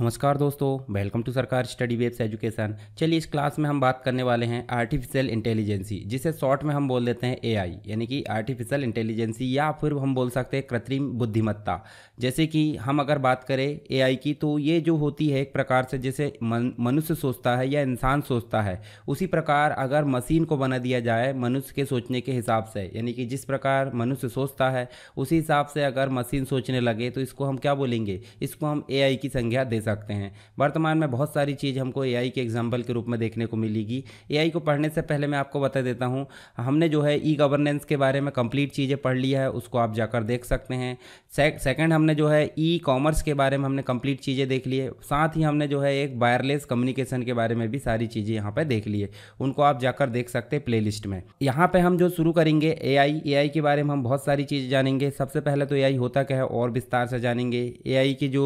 नमस्कार दोस्तों welcome to Sarkar study webs education चलिए इस क्लास में हम बात करने वाले हैं आर्टिफिशियल इंटेलिजेंसी जिसे शॉर्ट में हम बोल देते हैं एआई यानी कि आर्टिफिशियल इंटेलिजेंसी या फिर हम बोल सकते हैं कृत्रिम बुद्धिमत्ता जैसे कि हम अगर बात करें एआई की तो ये जो होती है एक प्रकार से जैसे मनुष्य सोचता है या इंसान सोचता है उसी प्रकार अगर मशीन को बना दिया जाए मनुष्य के सोचने के हिसाब से यानी कि जिस प्रकार मनुष्य सोचता है उसी हिसाब से अगर मशीन सोचने लगे तो इसको हम क्या बोलेंगे इसको हम ए की संज्ञा दे सकते हैं वर्तमान में बहुत सारी चीज़ हमको ए के एग्जाम्पल के रूप में देखने को मिलेगी ए को पढ़ने से पहले मैं आपको बता देता हूँ हमने जो है ई गवर्नेंस के बारे में कंप्लीट चीज़ें पढ़ लिया है उसको आप जाकर देख सकते हैं सेकेंड हमने जो है ई कॉमर्स के बारे में हमने कंप्लीट चीज़ें देख ली है साथ ही हमने जो है एक वायरलेस कम्युनिकेशन के बारे में भी सारी चीज़ें यहाँ पर देख ली है उनको आप जाकर देख सकते हैं प्लेलिस्ट में यहाँ पे हम जो शुरू करेंगे ए आई के बारे में हम बहुत सारी चीज़ें जानेंगे सबसे पहले तो ए होता क्या है और विस्तार से जानेंगे ए की जो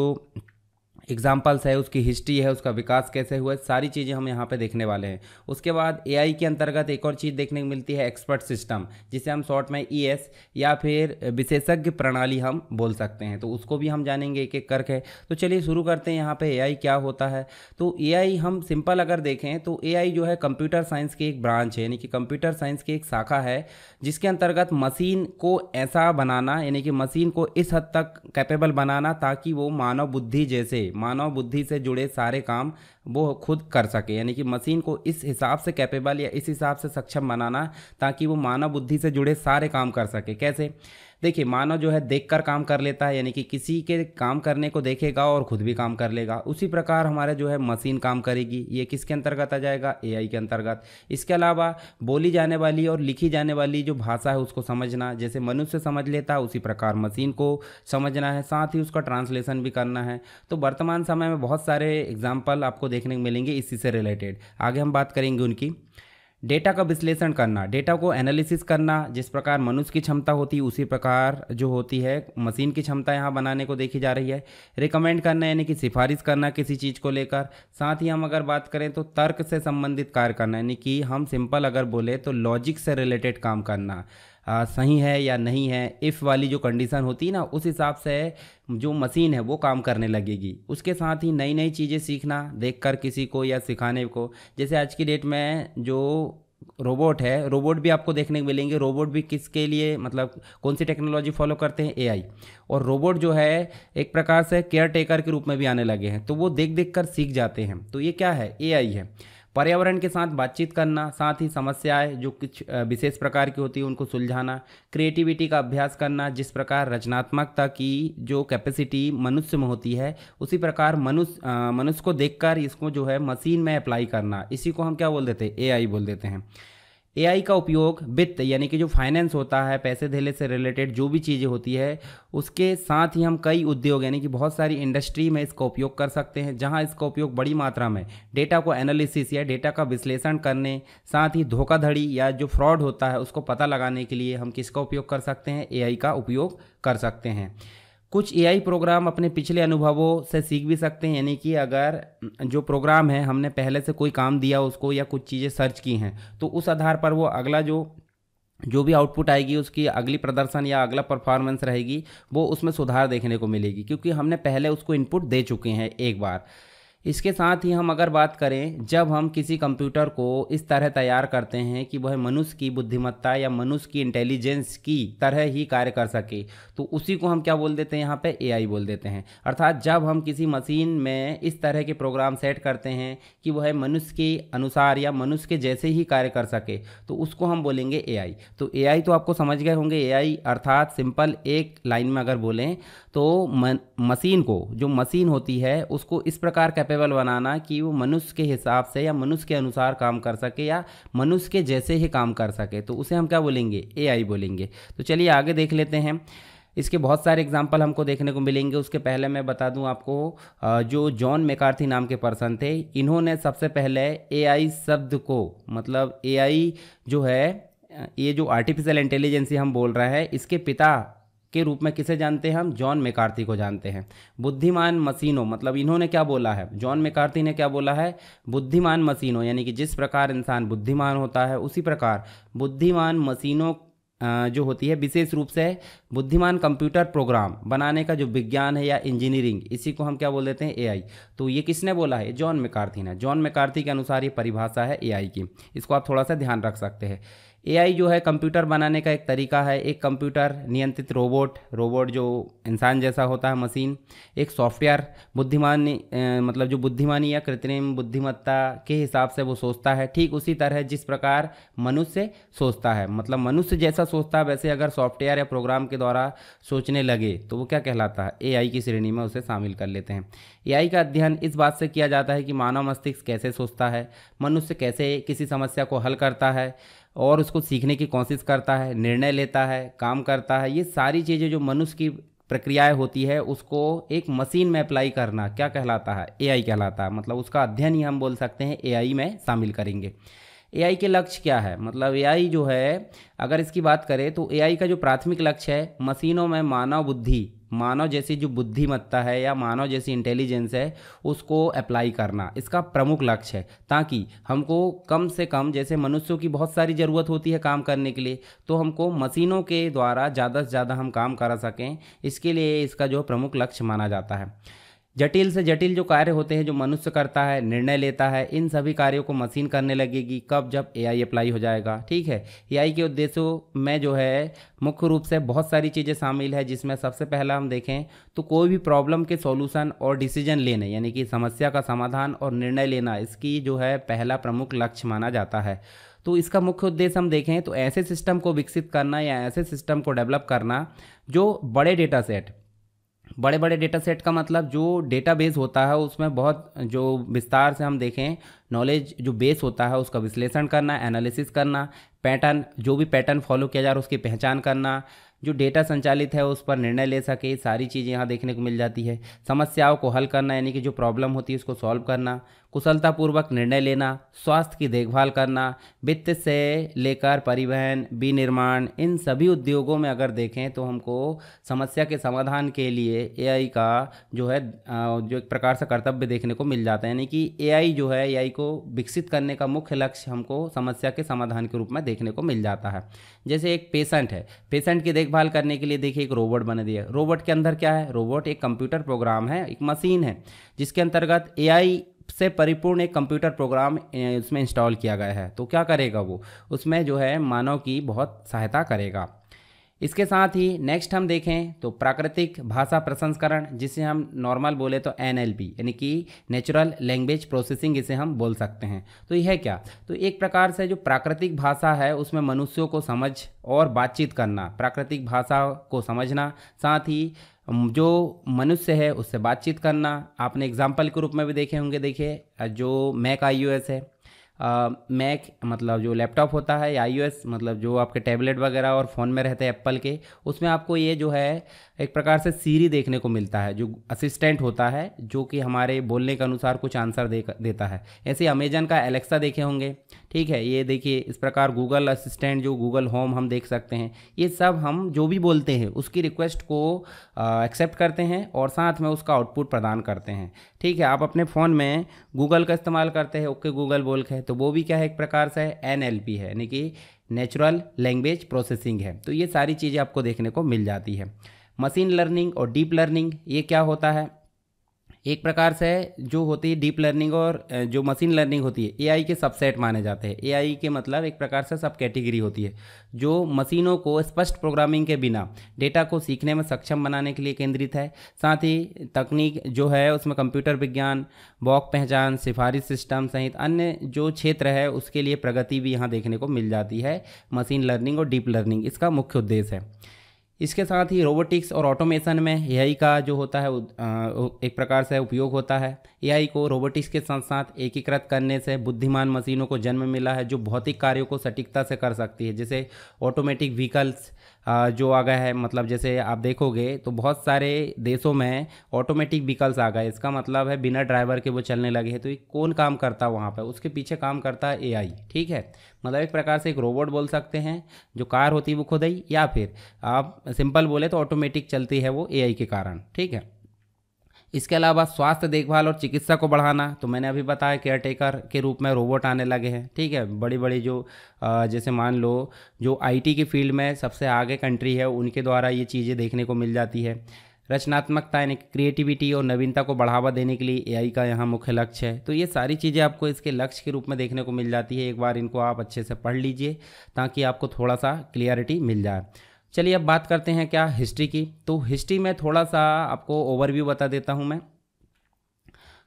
एग्जाम्पल्स है उसकी हिस्ट्री है उसका विकास कैसे हुआ है सारी चीज़ें हम यहाँ पे देखने वाले हैं उसके बाद एआई के अंतर्गत एक और चीज़ देखने को मिलती है एक्सपर्ट सिस्टम जिसे हम शॉर्ट में ई e या फिर विशेषज्ञ प्रणाली हम बोल सकते हैं तो उसको भी हम जानेंगे एक एक करके तो चलिए शुरू करते हैं यहाँ पर ए क्या होता है तो ए हम सिंपल अगर देखें तो ए जो है कंप्यूटर साइंस की एक ब्रांच है यानी कि कंप्यूटर साइंस की एक शाखा है जिसके अंतर्गत मशीन को ऐसा बनाना यानी कि मशीन को इस हद तक कैपेबल बनाना ताकि वो मानव बुद्धि जैसे मानव बुद्धि से जुड़े सारे काम वो खुद कर सके यानी कि मशीन को इस हिसाब से कैपेबल या इस हिसाब से सक्षम बनाना ताकि वो मानव बुद्धि से जुड़े सारे काम कर सके कैसे देखिए मानव जो है देखकर काम कर लेता है यानी कि किसी के काम करने को देखेगा और खुद भी काम कर लेगा उसी प्रकार हमारा जो है मशीन काम करेगी ये किसके अंतर्गत आ जाएगा एआई के अंतर्गत इसके अलावा बोली जाने वाली और लिखी जाने वाली जो भाषा है उसको समझना जैसे मनुष्य समझ लेता है उसी प्रकार मशीन को समझना है साथ ही उसका ट्रांसलेशन भी करना है तो वर्तमान वर्तमान समय में बहुत सारे एग्जाम्पल आपको देखने को मिलेंगे इसी से रिलेटेड आगे हम बात करेंगे उनकी डेटा का विश्लेषण करना डेटा को एनालिसिस करना जिस प्रकार मनुष्य की क्षमता होती है उसी प्रकार जो होती है मशीन की क्षमता यहाँ बनाने को देखी जा रही है रिकमेंड करना यानी कि सिफारिश करना किसी चीज़ को लेकर साथ ही हम अगर बात करें तो तर्क से संबंधित कार्य करना यानी कि हम सिंपल अगर बोले तो लॉजिक से रिलेटेड काम करना आ, सही है या नहीं है इफ़ वाली जो कंडीशन होती है ना उस हिसाब से जो मशीन है वो काम करने लगेगी उसके साथ ही नई नई चीज़ें सीखना देखकर किसी को या सिखाने को जैसे आज की डेट में जो रोबोट है रोबोट भी आपको देखने को मिलेंगे रोबोट भी किसके लिए मतलब कौन सी टेक्नोलॉजी फॉलो करते हैं एआई और रोबोट जो है एक प्रकार से केयर टेकर के रूप में भी आने लगे हैं तो वो देख देख कर सीख जाते हैं तो ये क्या है एआई है पर्यावरण के साथ बातचीत करना साथ ही समस्याएं जो कुछ विशेष प्रकार की होती है उनको सुलझाना क्रिएटिविटी का अभ्यास करना जिस प्रकार रचनात्मकता की जो कैपेसिटी मनुष्य में होती है उसी प्रकार मनुष्य मनुष्य को देखकर इसको जो है मशीन में अप्लाई करना इसी को हम क्या बोल देते हैं ए बोल देते हैं ए का उपयोग वित्त यानी कि जो फाइनेंस होता है पैसे धेले से रिलेटेड जो भी चीज़ें होती है उसके साथ ही हम कई उद्योग यानी कि बहुत सारी इंडस्ट्री में इसका उपयोग कर सकते हैं जहाँ इसका उपयोग बड़ी मात्रा में डेटा को एनालिसिस या डेटा का विश्लेषण करने साथ ही धोखाधड़ी या जो फ्रॉड होता है उसको पता लगाने के लिए हम किसका उपयोग कर सकते हैं ए का उपयोग कर सकते हैं कुछ ए प्रोग्राम अपने पिछले अनुभवों से सीख भी सकते हैं यानी कि अगर जो प्रोग्राम है हमने पहले से कोई काम दिया उसको या कुछ चीज़ें सर्च की हैं तो उस आधार पर वो अगला जो जो भी आउटपुट आएगी उसकी अगली प्रदर्शन या अगला परफॉर्मेंस रहेगी वो उसमें सुधार देखने को मिलेगी क्योंकि हमने पहले उसको इनपुट दे चुके हैं एक बार इसके साथ ही हम अगर बात करें जब हम किसी कंप्यूटर को इस तरह तैयार करते हैं कि वह मनुष्य की बुद्धिमत्ता या मनुष्य की इंटेलिजेंस की तरह ही कार्य कर सके तो उसी को हम क्या बोल देते हैं यहाँ पे एआई बोल देते हैं अर्थात जब हम किसी मशीन में इस तरह के प्रोग्राम सेट करते हैं कि वह मनुष्य के अनुसार या मनुष्य के जैसे ही कार्य कर सके तो उसको हम बोलेंगे ए तो ए तो आपको समझ गए होंगे ए अर्थात सिंपल एक लाइन में अगर बोलें तो मशीन को जो मशीन होती है उसको इस प्रकार कैपेबल लेवल बनाना कि वो मनुष्य के हिसाब से या मनुष्य के अनुसार काम कर सके या मनुष्य के जैसे ही काम कर सके तो उसे हम क्या बोलेंगे ए बोलेंगे तो चलिए आगे देख लेते हैं इसके बहुत सारे एग्जाम्पल हमको देखने को मिलेंगे उसके पहले मैं बता दूं आपको जो जॉन मेकार्थी नाम के पर्सन थे इन्होंने सबसे पहले एआई शब्द को मतलब एआई जो है ये जो आर्टिफिशियल इंटेलिजेंसी हम बोल रहे हैं इसके पिता के रूप में किसे जानते हैं हम जॉन मेकार्थी को जानते हैं बुद्धिमान मशीनों मतलब इन्होंने क्या बोला है जॉन मेकार्थी ने क्या बोला है बुद्धिमान मशीनों यानी कि जिस प्रकार इंसान बुद्धिमान होता है उसी प्रकार बुद्धिमान मशीनों जो होती है विशेष रूप से बुद्धिमान कंप्यूटर प्रोग्राम बनाने का जो विज्ञान है या इंजीनियरिंग इसी को हम क्या बोल देते हैं एआई तो ये किसने बोला है जॉन मेकार्थी ने जॉन मेकार्थी के अनुसार ये परिभाषा है एआई की इसको आप थोड़ा सा ध्यान रख सकते हैं ए जो है कंप्यूटर बनाने का एक तरीका है एक कंप्यूटर नियंत्रित रोबोट रोबोट जो इंसान जैसा होता है मशीन एक सॉफ्टवेयर बुद्धिमान मतलब जो बुद्धिमानी या कृत्रिम बुद्धिमत्ता के हिसाब से वो सोचता है ठीक उसी तरह जिस प्रकार मनुष्य सोचता है मतलब मनुष्य जैसा सोचता है वैसे अगर सॉफ्टवेयर या प्रोग्राम के द्वारा सोचने लगे तो वो क्या कहलाता है ए की श्रेणी में उसे शामिल कर लेते हैं ए का अध्ययन इस बात से किया जाता है कि मानव मस्तिष्क कैसे सोचता है मनुष्य कैसे किसी समस्या को हल करता है और उसको सीखने की कोशिश करता है निर्णय लेता है काम करता है ये सारी चीज़ें जो मनुष्य की प्रक्रियाएं होती है उसको एक मशीन में अप्लाई करना क्या कहलाता है ए कहलाता है मतलब उसका अध्ययन ही हम बोल सकते हैं ए में शामिल करेंगे ए के लक्ष्य क्या है मतलब ए जो है अगर इसकी बात करें तो ए का जो प्राथमिक लक्ष्य है मशीनों में मानव बुद्धि मानव जैसी जो बुद्धिमत्ता है या मानव जैसी इंटेलिजेंस है उसको अप्लाई करना इसका प्रमुख लक्ष्य है ताकि हमको कम से कम जैसे मनुष्यों की बहुत सारी ज़रूरत होती है काम करने के लिए तो हमको मशीनों के द्वारा ज़्यादा से ज़्यादा हम काम करा सकें इसके लिए इसका जो प्रमुख लक्ष्य माना जाता है जटिल से जटिल जो कार्य होते हैं जो मनुष्य करता है निर्णय लेता है इन सभी कार्यों को मशीन करने लगेगी कब जब एआई अप्लाई हो जाएगा ठीक है एआई के उद्देश्यों में जो है मुख्य रूप से बहुत सारी चीज़ें शामिल है जिसमें सबसे पहला हम देखें तो कोई भी प्रॉब्लम के सॉल्यूशन और डिसीजन लेने यानी कि समस्या का समाधान और निर्णय लेना इसकी जो है पहला प्रमुख लक्ष्य माना जाता है तो इसका मुख्य उद्देश्य हम देखें तो ऐसे सिस्टम को विकसित करना या ऐसे सिस्टम को डेवलप करना जो बड़े डेटा सेट बड़े बड़े डेटा सेट का मतलब जो डेटा बेस होता है उसमें बहुत जो विस्तार से हम देखें नॉलेज जो बेस होता है उसका विश्लेषण करना एनालिसिस करना पैटर्न जो भी पैटर्न फॉलो किया जा रहा है उसकी पहचान करना जो डेटा संचालित है उस पर निर्णय ले सके सारी चीज़ें यहाँ देखने को मिल जाती है समस्याओं को हल करना यानी कि जो प्रॉब्लम होती है उसको सॉल्व करना कुशलतापूर्वक निर्णय लेना स्वास्थ्य की देखभाल करना वित्त से लेकर परिवहन विनिर्माण इन सभी उद्योगों में अगर देखें तो हमको समस्या के समाधान के लिए एआई का जो है जो एक प्रकार से कर्तव्य देखने को मिल जाता है यानी कि एआई जो है एआई को विकसित करने का मुख्य लक्ष्य हमको समस्या के समाधान के रूप में देखने को मिल जाता है जैसे एक पेशेंट है पेशेंट की देखभाल करने के लिए देखिए एक रोबोट बना दिया रोबोट के अंदर क्या है रोबोट एक कंप्यूटर प्रोग्राम है एक मशीन है जिसके अंतर्गत ए से परिपूर्ण एक कंप्यूटर प्रोग्राम उसमें इंस्टॉल किया गया है तो क्या करेगा वो उसमें जो है मानव की बहुत सहायता करेगा इसके साथ ही नेक्स्ट हम देखें तो प्राकृतिक भाषा प्रसंस्करण जिसे हम नॉर्मल बोले तो एन यानी कि नेचुरल लैंग्वेज प्रोसेसिंग इसे हम बोल सकते हैं तो यह है क्या तो एक प्रकार से जो प्राकृतिक भाषा है उसमें मनुष्यों को समझ और बातचीत करना प्राकृतिक भाषा को समझना साथ ही जो मनुष्य है उससे बातचीत करना आपने एग्जाम्पल के रूप में भी देखे होंगे देखिए जो मैक आई है मैक uh, मतलब जो लैपटॉप होता है आई मतलब जो आपके टैबलेट वगैरह और फ़ोन में रहते हैं एप्पल के उसमें आपको ये जो है एक प्रकार से सीरी देखने को मिलता है जो असिस्टेंट होता है जो कि हमारे बोलने के अनुसार कुछ आंसर दे देता है ऐसे अमेजन का एलेक्सा देखे होंगे ठीक है ये देखिए इस प्रकार गूगल असिस्टेंट जो गूगल होम हम देख सकते हैं ये सब हम जो भी बोलते हैं उसकी रिक्वेस्ट को एक्सेप्ट करते हैं और साथ में उसका आउटपुट प्रदान करते हैं ठीक है आप अपने फ़ोन में गूगल का इस्तेमाल करते हैं ओके गूगल बोल के तो वो भी क्या है एक प्रकार से एन है यानी कि नेचुरल लैंग्वेज प्रोसेसिंग है तो ये सारी चीज़ें आपको देखने को मिल जाती है मशीन लर्निंग और डीप लर्निंग ये क्या होता है एक प्रकार से जो होती है डीप लर्निंग और जो मशीन लर्निंग होती है एआई के सबसेट माने जाते हैं एआई के मतलब एक प्रकार से सब कैटेगरी होती है जो मशीनों को स्पष्ट प्रोग्रामिंग के बिना डेटा को सीखने में सक्षम बनाने के लिए केंद्रित है साथ ही तकनीक जो है उसमें कंप्यूटर विज्ञान बॉक पहचान सिफारिश सिस्टम सहित अन्य जो क्षेत्र है उसके लिए प्रगति भी यहाँ देखने को मिल जाती है मशीन लर्निंग और डीप लर्निंग इसका मुख्य उद्देश्य है इसके साथ ही रोबोटिक्स और ऑटोमेशन में ए का जो होता है एक प्रकार से उपयोग होता है ए को रोबोटिक्स के साथ साथ एकीकृत करने से बुद्धिमान मशीनों को जन्म मिला है जो भौतिक कार्यों को सटीकता से कर सकती है जैसे ऑटोमेटिक व्हीकल्स जो आ गया है मतलब जैसे आप देखोगे तो बहुत सारे देशों में ऑटोमेटिक व्हीकल्स आ गए इसका मतलब है बिना ड्राइवर के वो चलने लगे हैं तो ये कौन काम करता है वहाँ पर उसके पीछे काम करता है एआई ठीक है मतलब एक प्रकार से एक रोबोट बोल सकते हैं जो कार होती है वो खुद ही या फिर आप सिंपल बोले तो ऑटोमेटिक चलती है वो ए के कारण ठीक है इसके अलावा स्वास्थ्य देखभाल और चिकित्सा को बढ़ाना तो मैंने अभी बताया केयर टेकर के रूप में रोबोट आने लगे हैं ठीक है बड़ी बड़ी जो जैसे मान लो जो आईटी की फील्ड में सबसे आगे कंट्री है उनके द्वारा ये चीज़ें देखने को मिल जाती है रचनात्मकता यानी क्रिएटिविटी और नवीनता को बढ़ावा देने के लिए एआई का यहाँ मुख्य लक्ष्य है तो ये सारी चीज़ें आपको इसके लक्ष्य के रूप में देखने को मिल जाती है एक बार इनको आप अच्छे से पढ़ लीजिए ताकि आपको थोड़ा सा क्लियरिटी मिल जाए चलिए अब बात करते हैं क्या हिस्ट्री की तो हिस्ट्री में थोड़ा सा आपको ओवरव्यू बता देता हूँ मैं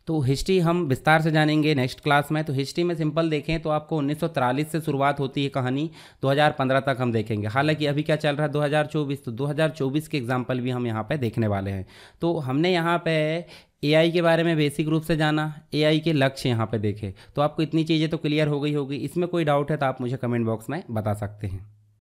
तो हिस्ट्री हम विस्तार से जानेंगे नेक्स्ट क्लास में तो हिस्ट्री में सिंपल देखें तो आपको उन्नीस से शुरुआत होती है कहानी 2015 तक हम देखेंगे हालांकि अभी क्या चल रहा है 2024 तो 2024 के एग्जाम्पल भी हम यहाँ पर देखने वाले हैं तो हमने यहाँ पे ए के बारे में बेसिक रूप से जाना ए के लक्ष्य यहाँ पर देखे तो आपको इतनी चीज़ें तो क्लियर हो गई होगी इसमें कोई डाउट है तो आप मुझे कमेंट बॉक्स में बता सकते हैं